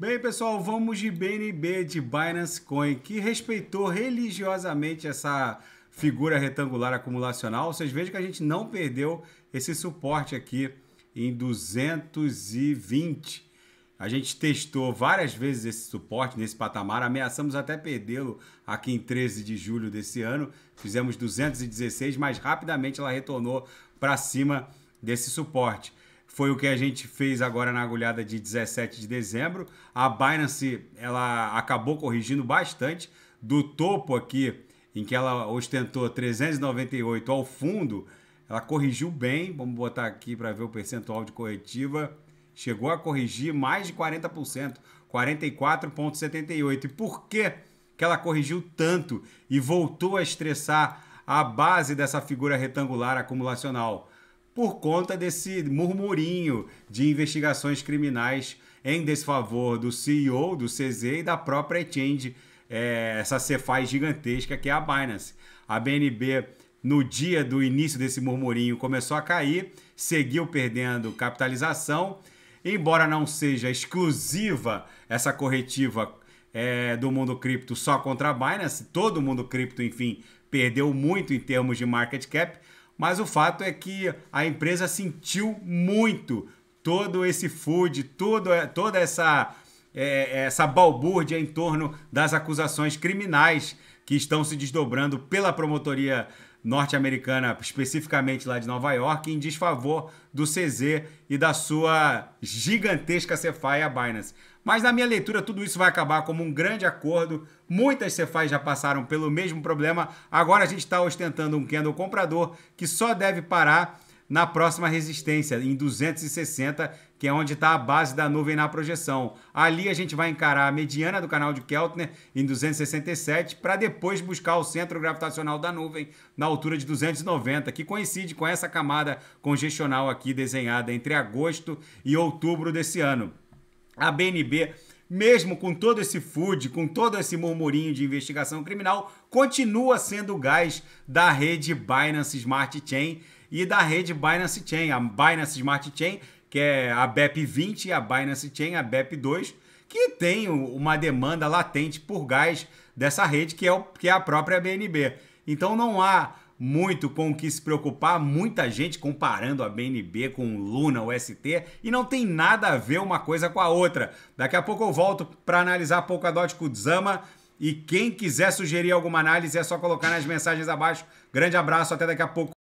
Bem, pessoal, vamos de BNB de Binance Coin, que respeitou religiosamente essa figura retangular acumulacional. Vocês vejam que a gente não perdeu esse suporte aqui em 220. A gente testou várias vezes esse suporte nesse patamar, ameaçamos até perdê-lo aqui em 13 de julho desse ano. Fizemos 216, mas rapidamente ela retornou para cima desse suporte foi o que a gente fez agora na agulhada de 17 de dezembro. A Binance ela acabou corrigindo bastante do topo aqui, em que ela ostentou 398 ao fundo, ela corrigiu bem. Vamos botar aqui para ver o percentual de corretiva. Chegou a corrigir mais de 40%, 44,78%. E por que, que ela corrigiu tanto e voltou a estressar a base dessa figura retangular acumulacional? por conta desse murmurinho de investigações criminais em desfavor do CEO, do CZ e da própria Exchange, é, essa Cefaz gigantesca que é a Binance. A BNB, no dia do início desse murmurinho, começou a cair, seguiu perdendo capitalização. Embora não seja exclusiva essa corretiva é, do mundo cripto só contra a Binance, todo mundo cripto, enfim, perdeu muito em termos de market cap, mas o fato é que a empresa sentiu muito todo esse food, todo, é, toda essa, é, essa balbúrdia em torno das acusações criminais que estão se desdobrando pela promotoria norte-americana, especificamente lá de Nova York, em desfavor do CZ e da sua gigantesca Cefaia Binance. Mas na minha leitura, tudo isso vai acabar como um grande acordo. Muitas Cefais já passaram pelo mesmo problema. Agora a gente está ostentando um candle comprador que só deve parar na próxima resistência, em 260, que é onde está a base da nuvem na projeção. Ali a gente vai encarar a mediana do canal de Keltner em 267, para depois buscar o centro gravitacional da nuvem na altura de 290, que coincide com essa camada congestional aqui desenhada entre agosto e outubro desse ano. A BNB mesmo com todo esse food, com todo esse murmurinho de investigação criminal, continua sendo o gás da rede Binance Smart Chain e da rede Binance Chain, a Binance Smart Chain, que é a BEP20 e a Binance Chain, a BEP2, que tem uma demanda latente por gás dessa rede, que é, o, que é a própria BNB. Então não há muito com o que se preocupar, muita gente comparando a BNB com Luna, UST, e não tem nada a ver uma coisa com a outra. Daqui a pouco eu volto para analisar a Polkadot com Zama e quem quiser sugerir alguma análise é só colocar nas mensagens abaixo. Grande abraço, até daqui a pouco.